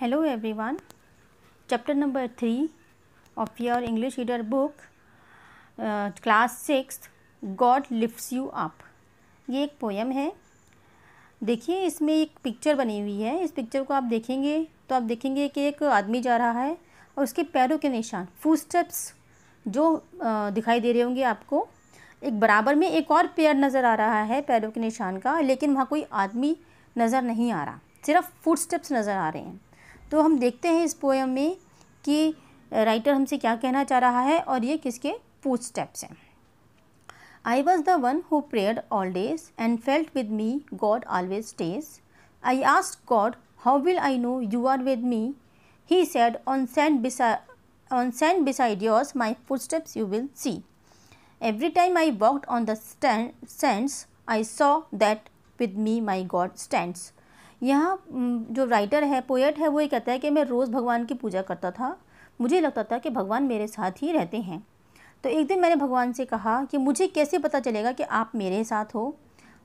hello everyone chapter number three of your English reader book class six God god you up ये एक poem है देखिए इसमें एक पिक्चर बनी हुई है इस पिक्चर को आप देखेंगे तो आप देखेंगे कि एक आदमी जा रहा है और उसके पैरों के निशान फू स्टेप्स जो दिखाई दे रहे होंगे आपको एक बराबर में एक और पेयर नज़र आ रहा है पैरों के निशान का लेकिन वहाँ कोई आदमी नज़र नहीं आ रहा सिर्फ फूड स्टेप्स नज़र आ रहे हैं तो हम देखते हैं इस पोएम में कि राइटर हमसे क्या कहना चाह रहा है और ये किसके पूछ स्टेप्स हैं I was the one who prayer all days and felt with me God always stage I asked God how will I know you are with me he said on sand on sand beside my my footsteps you will see every time i walked on the stand, sands I saw that with me my God stands यहाँ जो writer है poet है वो ये कहता है कि मैं रोज़ भगवान की पूजा करता था मुझे लगता था कि भगवान मेरे साथ ही रहते हैं तो एक दिन मैंने भगवान से कहा कि मुझे कैसे पता चलेगा कि आप मेरे साथ हो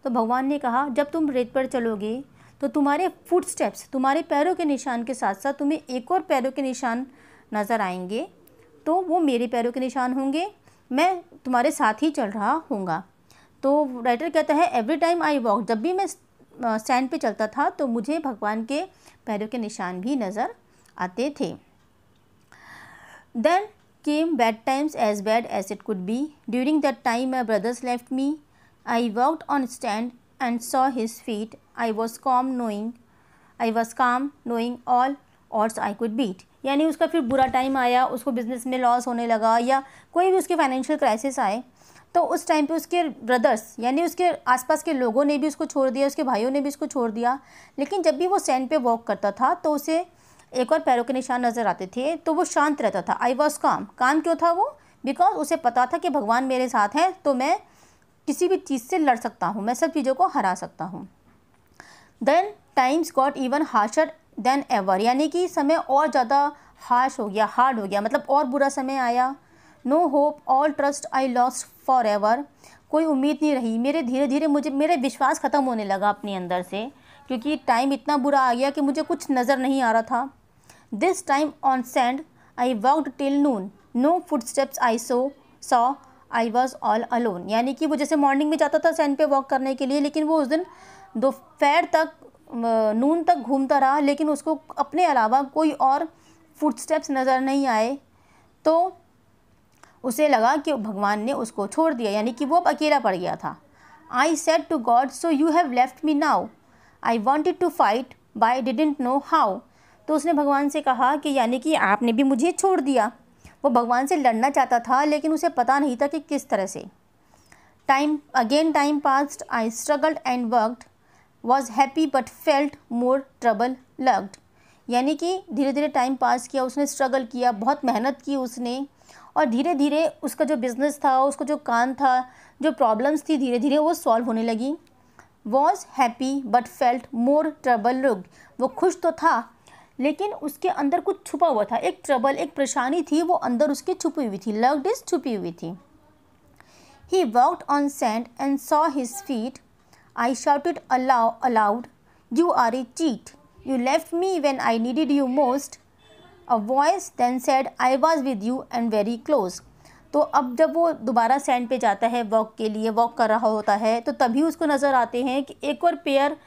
तो भगवान ने कहा जब तुम रेत पर चलोगे तो तुम्हारे फुटस्टेप्स तुम्हारे पैरों के निशान के साथ साथ तुम्हें एक और पैरों के निशान नज़र आएंगे तो वो मेरे पैरों के निशान होंगे मैं तुम्हारे साथ ही चल रहा हूँगा तो राइटर कहता है एवरी टाइम आई वॉक जब भी मैं सैंड पे चलता था तो मुझे भगवान के पैरों के निशान भी नज़र आते थे then came bad times as bad as it could be during that time my brothers left me I worked on stand and saw his feet I was calm knowing I was calm knowing all और I could beat यानी उसका फिर बुरा time आया उसको business में loss होने लगा या कोई भी उसके फाइनेंशियल क्राइसिस आए तो उस टाइम पे उसके ब्रदर्स यानी उसके आसपास के लोगों ने भी उसको छोड़ दिया उसके भाइयों ने भी उसको छोड़ दिया लेकिन जब भी वो सैंड पे वॉक करता था तो उसे एक और पैरों के निशान नज़र आते थे तो वो शांत रहता था आई वॉज काम काम क्यों था वो बिकॉज उसे पता था कि भगवान मेरे साथ हैं तो मैं किसी भी चीज़ से लड़ सकता हूँ मैं सब चीज़ों को हरा सकता हूँ then times got even harsher than ever यानी कि समय और ज़्यादा हार्श हो गया हार्ड हो गया मतलब और बुरा समय आया no hope all trust I lost forever कोई उम्मीद नहीं रही मेरे धीरे धीरे मुझे मेरे विश्वास ख़त्म होने लगा अपने अंदर से क्योंकि टाइम इतना बुरा आ गया कि मुझे कुछ नज़र नहीं आ रहा था this time on sand I work till noon no footsteps I so saw I was all alone यानी कि वो जैसे मॉर्निंग में जाता था सेंड पे वॉक करने के लिए लेकिन वो उस दिन दोपहर तक नून तक घूमता रहा लेकिन उसको अपने अलावा कोई और फुट स्टेप्स नज़र नहीं आए तो उसे लगा कि भगवान ने उसको छोड़ दिया यानी कि वो अब अकेला पड़ गया था I said to God so you have left me now I wanted to fight by didn't know how तो उसने भगवान से कहा कि यानी कि आपने भी मुझे छोड़ दिया वो भगवान से लड़ना चाहता था लेकिन उसे पता नहीं था कि किस तरह से time again time passed I struggled and worked was happy but felt more trouble lugged यानी कि धीरे धीरे टाइम पास किया उसने स्ट्रगल किया बहुत मेहनत की उसने और धीरे धीरे उसका जो बिज़नेस था उसको जो काम था जो प्रॉब्लम्स थी धीरे धीरे वो सॉल्व होने लगी was happy but felt more trouble look वो खुश तो था लेकिन उसके अंदर कुछ छुपा हुआ था एक ट्रबल एक परेशानी थी वो अंदर उसके छुपी हुई थी लव डिस छुपी हुई थी he worked on sand and saw his feet I shouted aloud aloud you are a cheat you left me when I needed you most a voice then said I was with you and very close तो अब जब वो दोबारा sand पे जाता है walk के लिए वॉक कर रहा होता है तो तभी उसको नज़र आते हैं कि एक और पेयर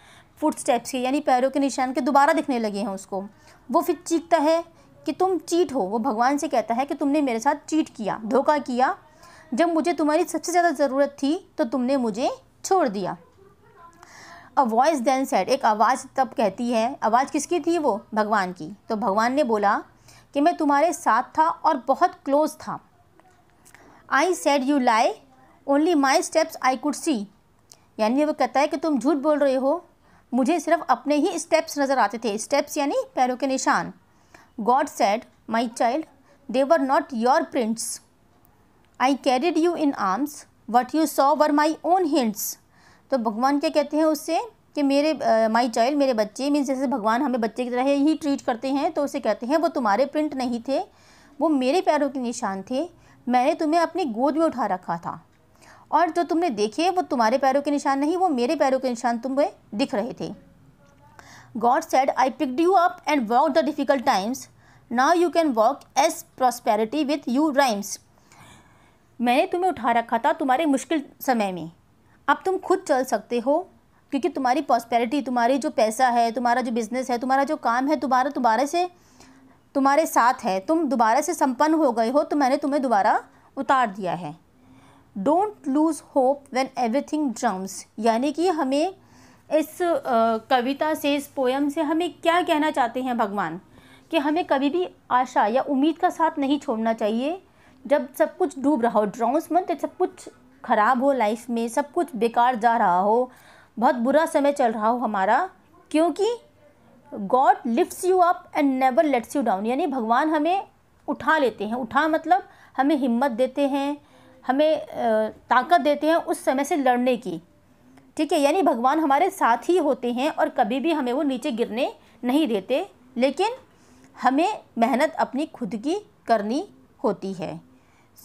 फुट स्टेप्स के यानी पैरों के निशान के दोबारा दिखने लगे हैं उसको वो फिर चीखता है कि तुम चीट हो वो भगवान से कहता है कि तुमने मेरे साथ चीट किया धोखा किया जब मुझे तुम्हारी सबसे ज़्यादा ज़रूरत थी तो तुमने मुझे छोड़ दिया अ वॉइस देन सेट एक आवाज़ तब कहती है आवाज़ किसकी थी वो भगवान की तो भगवान ने बोला कि मैं तुम्हारे साथ था और बहुत क्लोज था I said you lie only my steps I could see यानी वो कहता है कि तुम झूठ बोल रहे हो मुझे सिर्फ अपने ही स्टेप्स नज़र आते थे स्टेप्स यानी पैरों के निशान God said my child they were not your prints I carried you in arms what you saw were my own hints तो भगवान क्या कहते हैं उससे कि मेरे माई चाइल्ड मेरे बच्चे मीन जैसे भगवान हमें बच्चे की तरह ही ट्रीट करते हैं तो उसे कहते हैं वो तुम्हारे प्रिंट नहीं थे वो मेरे पैरों के निशान थे मैंने तुम्हें अपनी गोद में उठा रखा था और जो तुमने देखे वो तुम्हारे पैरों के निशान नहीं वो मेरे पैरों के निशान तुम्हें दिख रहे थे God said I picked you up and walk the difficult times now you can walk as prosperity with you rhymes मैंने तुम्हें उठा रखा था तुम्हारे मुश्किल समय में अब तुम खुद चल सकते हो क्योंकि तुम्हारी पॉस्पेरिटी तुम्हारी जो पैसा है तुम्हारा जो बिज़नेस है तुम्हारा जो काम है तुम्हारा दोबारा से तुम्हारे साथ है तुम दोबारा से संपन्न हो गए हो तो मैंने तुम्हें दोबारा उतार दिया है don't lose hope every everything drums यानी कि हमें इस कविता से इस पोएम से हमें क्या कहना चाहते हैं भगवान कि हमें कभी भी आशा या उम्मीद का साथ नहीं छोड़ना चाहिए जब सब कुछ डूब रहा हो ड्रॉन्स मन तो सब कुछ ख़राब हो लाइफ में सब कुछ बेकार जा रहा हो बहुत बुरा समय चल रहा हो हमारा क्योंकि God lifts you up and never lets you down यानी भगवान हमें उठा लेते हैं उठा मतलब हमें हिम्मत देते हैं हमें ताकत देते हैं उस समय से लड़ने की ठीक है यानी भगवान हमारे साथ ही होते हैं और कभी भी हमें वो नीचे गिरने नहीं देते लेकिन हमें मेहनत अपनी खुद की करनी होती है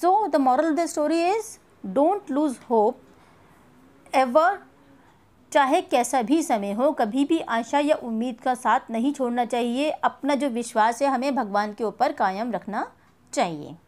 so the moral of the story is don't lose hope ever चाहे कैसा भी समय हो कभी भी आशा या उम्मीद का साथ नहीं छोड़ना चाहिए अपना जो विश्वास है हमें भगवान के ऊपर कायम रखना चाहिए